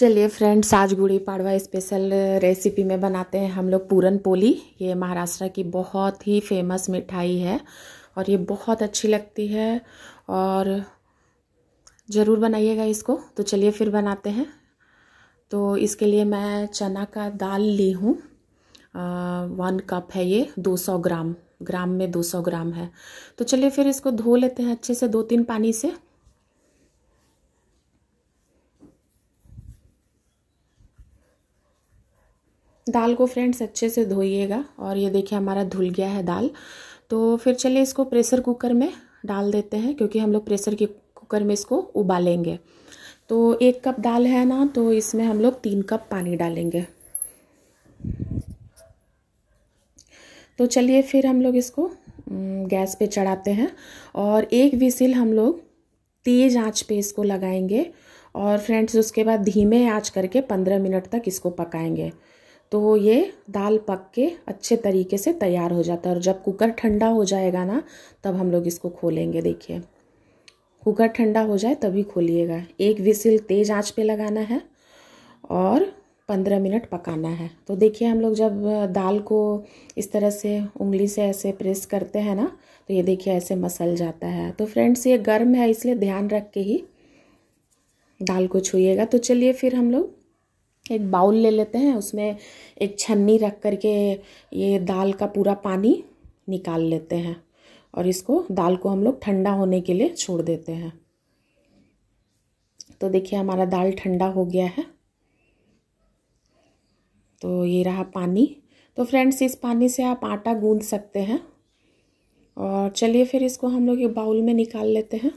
चलिए फ्रेंड्स आज Gudi पाड़वा special recipe में बनाते हैं हम लोग पूरन पोली ये महाराष्ट्र की बहुत ही फेमस मिठाई है और ये बहुत अच्छी लगती है और ज़रूर बनाइएगा इसको तो चलिए फिर बनाते हैं तो इसके लिए मैं चना का दाल ली हूँ वन कप है ये 200 ग्राम ग्राम में 200 ग्राम है तो चलिए फिर इसको धो लेते हैं अच्छे से दो तीन पानी से दाल को फ्रेंड्स अच्छे से धोइएगा और ये देखिए हमारा धुल गया है दाल तो फिर चलिए इसको प्रेशर कुकर में डाल देते हैं क्योंकि हम लोग प्रेशर के कुकर में इसको उबालेंगे तो एक कप दाल है ना तो इसमें हम लोग तीन कप पानी डालेंगे तो चलिए फिर हम लोग इसको गैस पे चढ़ाते हैं और एक विसिल हम लोग तेज़ आंच पे इसको लगाएंगे और फ्रेंड्स उसके बाद धीमे आंच करके पंद्रह मिनट तक इसको पकाएंगे तो ये दाल पक के अच्छे तरीके से तैयार हो जाता है और जब कुकर ठंडा हो जाएगा ना तब हम लोग इसको खोलेंगे देखिए कुकर ठंडा हो जाए तभी खोलिएगा एक विसिल तेज़ आंच पे लगाना है और पंद्रह मिनट पकाना है तो देखिए हम लोग जब दाल को इस तरह से उंगली से ऐसे प्रेस करते हैं ना तो ये देखिए ऐसे मसल जाता है तो फ्रेंड्स ये गर्म है इसलिए ध्यान रख के ही दाल को छूएगा तो चलिए फिर हम लोग एक बाउल ले लेते हैं उसमें एक छन्नी रख करके ये दाल का पूरा पानी निकाल लेते हैं और इसको दाल को हम लोग ठंडा होने के लिए छोड़ देते हैं तो देखिए हमारा दाल ठंडा हो गया है तो ये रहा पानी तो फ्रेंड्स इस पानी से आप आटा गूंद सकते हैं और चलिए फिर इसको हम लोग ये बाउल में निकाल लेते हैं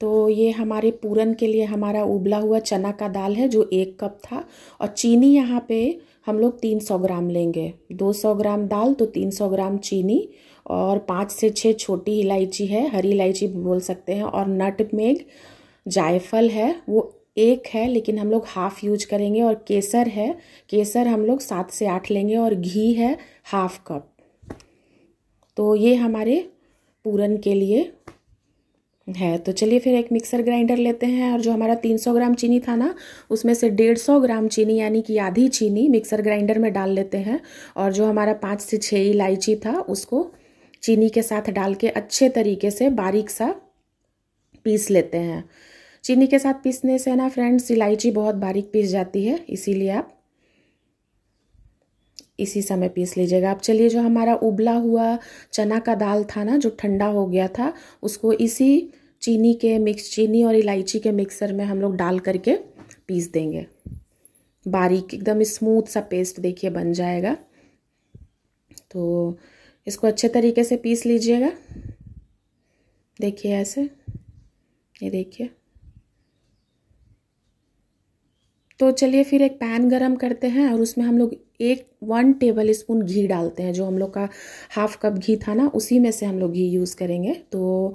तो ये हमारे पूरन के लिए हमारा उबला हुआ चना का दाल है जो एक कप था और चीनी यहाँ पे हम लोग तीन सौ ग्राम लेंगे दो सौ ग्राम दाल तो तीन सौ ग्राम चीनी और पाँच से छः छोटी इलायची है हरी इलायची बोल सकते हैं और नट मेग जायफल है वो एक है लेकिन हम लोग हाफ़ यूज करेंगे और केसर है केसर हम लोग सात से आठ लेंगे और घी है हाफ कप तो ये हमारे पूरन के लिए है तो चलिए फिर एक मिक्सर ग्राइंडर लेते हैं और जो हमारा 300 ग्राम चीनी था ना उसमें से 150 ग्राम चीनी यानी कि आधी चीनी मिक्सर ग्राइंडर में डाल लेते हैं और जो हमारा पाँच से छः इलायची था उसको चीनी के साथ डाल के अच्छे तरीके से बारीक सा पीस लेते हैं चीनी के साथ पीसने से ना फ्रेंड्स इलायची बहुत बारीक पीस जाती है इसीलिए आप इसी समय पीस लीजिएगा आप चलिए जो हमारा उबला हुआ चना का दाल था ना जो ठंडा हो गया था उसको इसी चीनी के मिक्स चीनी और इलायची के मिक्सर में हम लोग डाल करके पीस देंगे बारीक एकदम स्मूथ सा पेस्ट देखिए बन जाएगा तो इसको अच्छे तरीके से पीस लीजिएगा देखिए ऐसे ये देखिए तो चलिए फिर एक पैन गरम करते हैं और उसमें हम लोग एक वन टेबल स्पून घी डालते हैं जो हम लोग का हाफ कप घी था ना उसी में से हम लोग घी यूज़ करेंगे तो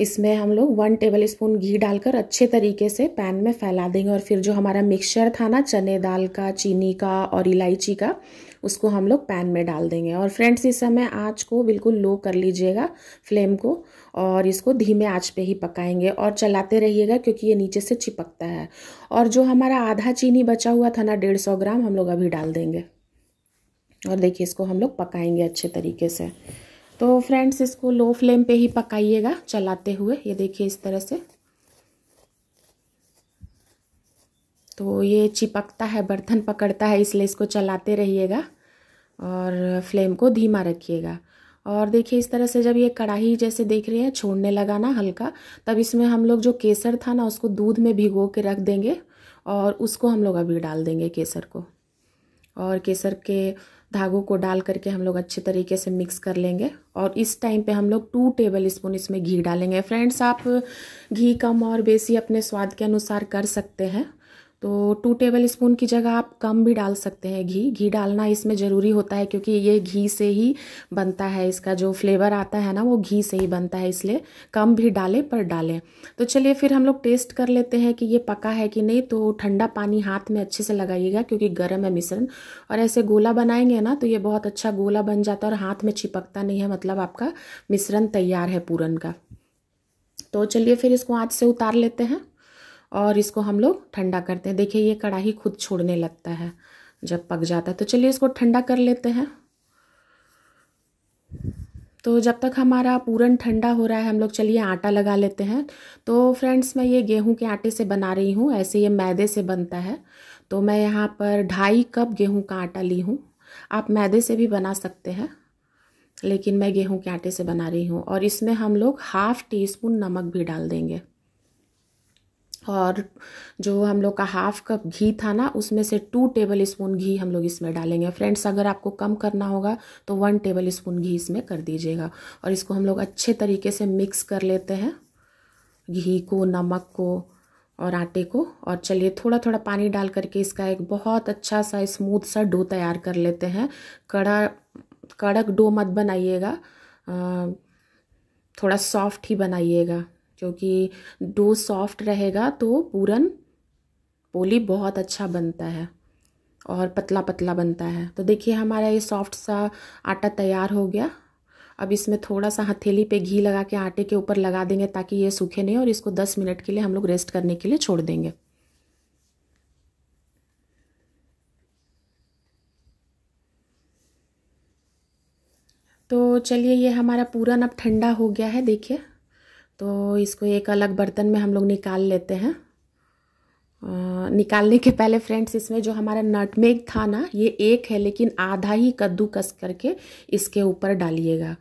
इसमें हम लोग वन टेबल स्पून घी डालकर अच्छे तरीके से पैन में फैला देंगे और फिर जो हमारा मिक्सचर था ना चने दाल का चीनी का और इलायची का उसको हम लोग पैन में डाल देंगे और फ्रेंड्स इस समय आँच को बिल्कुल लो कर लीजिएगा फ्लेम को और इसको धीमे आँच पे ही पकाएंगे और चलाते रहिएगा क्योंकि ये नीचे से चिपकता है और जो हमारा आधा चीनी बचा हुआ था ना डेढ़ सौ ग्राम हम लोग अभी डाल देंगे और देखिए इसको हम लोग पकाएंगे अच्छे तरीके से तो फ्रेंड्स इसको लो फ्लेम पे ही पकाइएगा चलाते हुए ये देखिए इस तरह से तो ये चिपकता है बर्तन पकड़ता है इसलिए इसको चलाते रहिएगा और फ्लेम को धीमा रखिएगा और देखिए इस तरह से जब ये कढ़ाई जैसे देख रहे हैं छोड़ने लगा ना हल्का तब इसमें हम लोग जो केसर था ना उसको दूध में भिगो के रख देंगे और उसको हम लोग अभी डाल देंगे केसर को और केसर के धागों को डाल करके हम लोग अच्छे तरीके से मिक्स कर लेंगे और इस टाइम पे हम लोग टू टेबल स्पून इसमें घी डालेंगे फ्रेंड्स आप घी कम और बेसी अपने स्वाद के अनुसार कर सकते हैं तो टू टेबल स्पून की जगह आप कम भी डाल सकते हैं घी घी डालना इसमें ज़रूरी होता है क्योंकि ये घी से ही बनता है इसका जो फ्लेवर आता है ना वो घी से ही बनता है इसलिए कम भी डालें पर डालें तो चलिए फिर हम लोग टेस्ट कर लेते हैं कि ये पका है कि नहीं तो ठंडा पानी हाथ में अच्छे से लगाइएगा क्योंकि गर्म है मिश्रण और ऐसे गोला बनाएंगे ना तो ये बहुत अच्छा गोला बन जाता है और हाथ में चिपकता नहीं है मतलब आपका मिश्रण तैयार है पूरन का तो चलिए फिर इसको आँच से उतार लेते हैं और इसको हम लोग ठंडा करते हैं देखिए ये कढ़ाई खुद छोड़ने लगता है जब पक जाता है तो चलिए इसको ठंडा कर लेते हैं तो जब तक हमारा पूरन ठंडा हो रहा है हम लोग चलिए आटा लगा लेते हैं तो फ्रेंड्स मैं ये गेहूं के आटे से बना रही हूँ ऐसे ये मैदे से बनता है तो मैं यहाँ पर ढाई कप गेहूं का आटा ली हूँ आप मैदे से भी बना सकते हैं लेकिन मैं गेहूं के आटे से बना रही हूँ और इसमें हम लोग हाफ़ टी स्पून नमक भी डाल देंगे और जो हम लोग का हाफ कप घी था ना उसमें से टू टेबल स्पून घी हम लोग इसमें डालेंगे फ्रेंड्स अगर आपको कम करना होगा तो वन टेबल स्पून घी इसमें कर दीजिएगा और इसको हम लोग अच्छे तरीके से मिक्स कर लेते हैं घी को नमक को और आटे को और चलिए थोड़ा थोड़ा पानी डाल करके इसका एक बहुत अच्छा सा स्मूथ सा डो तैयार कर लेते हैं कड़ा कड़क डो मत बनाइएगा थोड़ा सॉफ्ट ही बनाइएगा क्योंकि डो सॉफ्ट रहेगा तो पूरन पोली बहुत अच्छा बनता है और पतला पतला बनता है तो देखिए हमारा ये सॉफ्ट सा आटा तैयार हो गया अब इसमें थोड़ा सा हथेली पे घी लगा के आटे के ऊपर लगा देंगे ताकि ये सूखे नहीं और इसको दस मिनट के लिए हम लोग रेस्ट करने के लिए छोड़ देंगे तो चलिए ये हमारा पूरन अब ठंडा हो गया है देखिए तो इसको एक अलग बर्तन में हम लोग निकाल लेते हैं निकालने के पहले फ्रेंड्स इसमें जो हमारा नटमेग था ना ये एक है लेकिन आधा ही कद्दू कस करके इसके ऊपर डालिएगा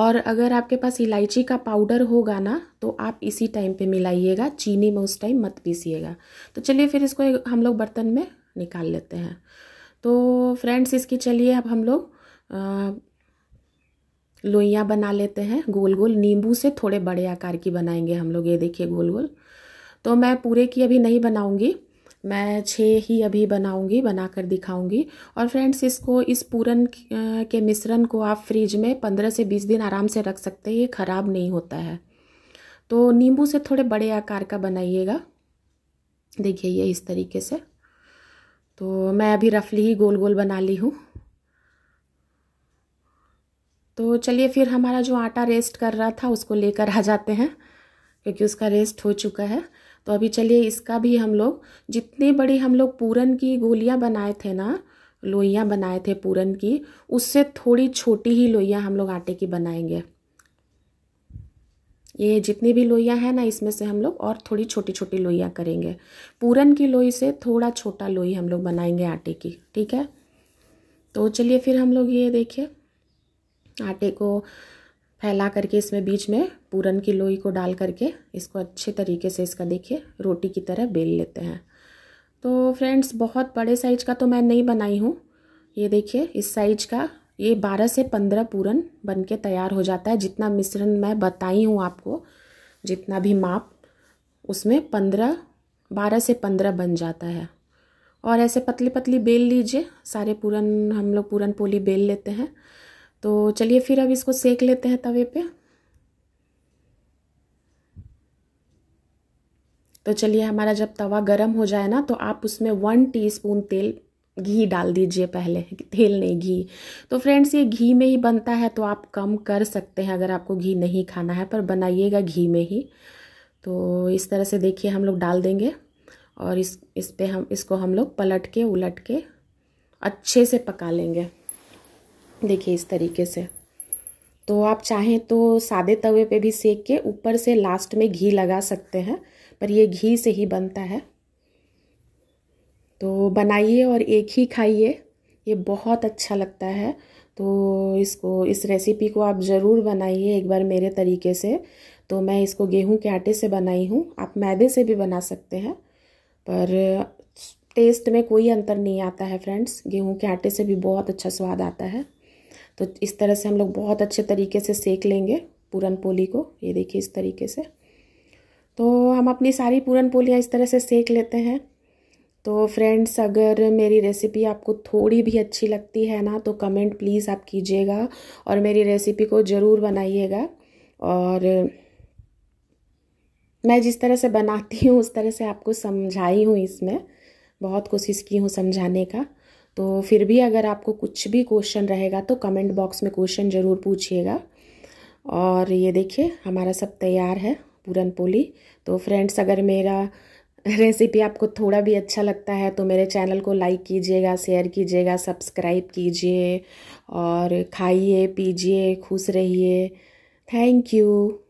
और अगर आपके पास इलायची का पाउडर होगा ना तो आप इसी टाइम पे मिलाइएगा चीनी में उस टाइम मत पीसीएगा तो चलिए फिर इसको हम लोग बर्तन में निकाल लेते हैं तो फ्रेंड्स इसकी चलिए अब हम लोग लोइयाँ बना लेते हैं गोल गोल नींबू से थोड़े बड़े आकार की बनाएंगे हम लोग ये देखिए गोल गोल तो मैं पूरे की अभी नहीं बनाऊंगी मैं छः ही अभी बनाऊंगी बनाकर दिखाऊंगी और फ्रेंड्स इसको इस पूरन के मिश्रण को आप फ्रिज में पंद्रह से बीस दिन आराम से रख सकते हैं ये ख़राब नहीं होता है तो नींबू से थोड़े बड़े आकार का बनाइएगा देखिए ये इस तरीके से तो मैं अभी रफली ही गोल गोल बना ली हूँ तो चलिए फिर हमारा जो आटा रेस्ट कर रहा था उसको लेकर आ जाते हैं क्योंकि उसका रेस्ट हो चुका है तो अभी चलिए इसका भी हम लोग जितने बड़े हम लोग पूरन की गोलियाँ बनाए थे ना लोइयाँ बनाए थे पूरन की उससे थोड़ी छोटी ही लोइयाँ हम लोग आटे की बनाएंगे ये जितनी भी लोइयाँ हैं ना इसमें से हम लोग और थोड़ी छोटी छोटी लोइयाँ करेंगे पूरन की लोई से थोड़ा छोटा लोई हम लोग बनाएंगे आटे की ठीक है तो चलिए फिर हम लोग ये देखिए आटे को फैला करके इसमें बीच में पूरन की लोई को डाल करके इसको अच्छे तरीके से इसका देखिए रोटी की तरह बेल लेते हैं तो फ्रेंड्स बहुत बड़े साइज का तो मैं नहीं बनाई हूँ ये देखिए इस साइज का ये बारह से पंद्रह पूरन बन के तैयार हो जाता है जितना मिश्रण मैं बताई हूँ आपको जितना भी माप उसमें पंद्रह बारह से पंद्रह बन जाता है और ऐसे पतली पतली बेल लीजिए सारे पूरन हम लोग पूरन पोली बेल लेते हैं तो चलिए फिर अब इसको सेक लेते हैं तवे पे तो चलिए हमारा जब तवा गर्म हो जाए ना तो आप उसमें वन टीस्पून तेल घी डाल दीजिए पहले तेल नहीं घी तो फ्रेंड्स ये घी में ही बनता है तो आप कम कर सकते हैं अगर आपको घी नहीं खाना है पर बनाइएगा घी में ही तो इस तरह से देखिए हम लोग डाल देंगे और इस इस पे हम इसको हम लोग पलट के उलट के अच्छे से पका लेंगे देखिए इस तरीके से तो आप चाहें तो सादे तवे पे भी सेक के ऊपर से लास्ट में घी लगा सकते हैं पर ये घी से ही बनता है तो बनाइए और एक ही खाइए ये बहुत अच्छा लगता है तो इसको इस रेसिपी को आप ज़रूर बनाइए एक बार मेरे तरीके से तो मैं इसको गेहूं के आटे से बनाई हूँ आप मैदे से भी बना सकते हैं पर टेस्ट में कोई अंतर नहीं आता है फ्रेंड्स गेहूं के आटे से भी बहुत अच्छा स्वाद आता है तो इस तरह से हम लोग बहुत अच्छे तरीके से सेक लेंगे पूरन पोली को ये देखिए इस तरीके से तो हम अपनी सारी पूरन पोलियाँ इस तरह से सेक लेते हैं तो फ्रेंड्स अगर मेरी रेसिपी आपको थोड़ी भी अच्छी लगती है ना तो कमेंट प्लीज़ आप कीजिएगा और मेरी रेसिपी को ज़रूर बनाइएगा और मैं जिस तरह से बनाती हूँ उस तरह से आपको समझाई हूँ इसमें बहुत कोशिश की हूँ समझाने का तो फिर भी अगर आपको कुछ भी क्वेश्चन रहेगा तो कमेंट बॉक्स में क्वेश्चन ज़रूर पूछिएगा और ये देखिए हमारा सब तैयार है पूरन पोली तो फ्रेंड्स अगर मेरा रेसिपी आपको थोड़ा भी अच्छा लगता है तो मेरे चैनल को लाइक कीजिएगा शेयर कीजिएगा सब्सक्राइब कीजिए और खाइए पीजिए खुश रहिए थैंक यू